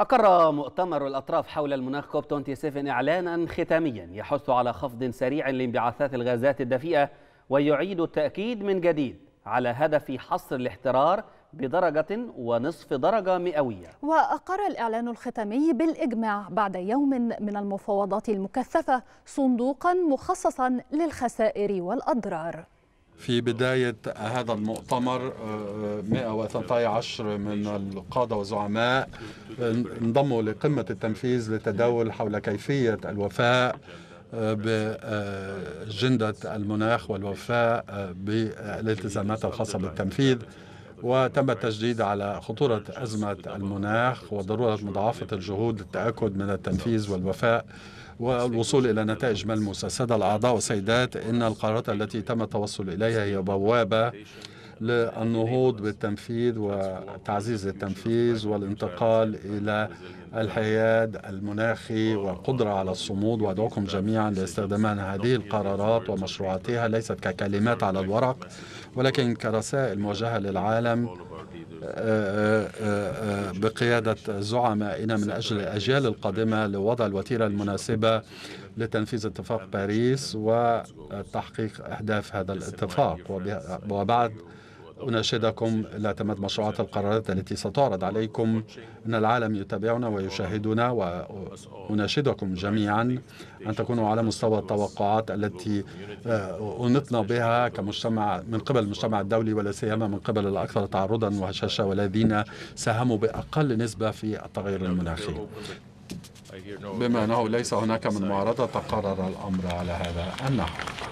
أقر مؤتمر الأطراف حول المناخ كوب 27 إعلانا ختاميا يحث على خفض سريع لانبعاثات الغازات الدفيئة ويعيد التأكيد من جديد على هدف حصر الاحترار بدرجة ونصف درجة مئوية وأقر الإعلان الختامي بالإجماع بعد يوم من المفاوضات المكثفة صندوقا مخصصا للخسائر والأضرار في بداية هذا المؤتمر 113 آه، آه، من القادة وزعماء آه، انضموا لقمة التنفيذ للتداول حول كيفية الوفاء بأجندة المناخ والوفاء بالالتزامات الخاصة بالتنفيذ وتم التشديد على خطورة أزمة المناخ وضرورة مضاعفة الجهود للتأكد من التنفيذ والوفاء والوصول إلى نتائج ملموسة سادة الأعضاء والسيدات إن القرارات التي تم التوصل إليها هي بوابة للنهوض بالتنفيذ وتعزيز التنفيذ والانتقال إلى الحياد المناخي والقدرة على الصمود وأدعوكم جميعا لاستخدام هذه القرارات ومشروعاتها ليست ككلمات على الورق ولكن كرسائل موجهة للعالم آه، آه، آه، بقيادة زعمائنا من أجل الأجيال القادمة لوضع الوتيرة المناسبة لتنفيذ اتفاق باريس وتحقيق أهداف هذا الاتفاق وبعد أناشدكم لاعتماد مشروعات القرارات التي ستعرض عليكم أن العالم يتابعنا ويشاهدنا وأناشدكم جميعا أن تكونوا على مستوى التوقعات التي آه، أنطنا بها كمجتمع من قبل المجتمع الدولي ولا سيما من قبل الأكثر تعرضا وهشاشة والذين ساهموا بأقل نسبة في التغير المناخي بما أنه ليس هناك من معارضة تقرر الأمر على هذا النحو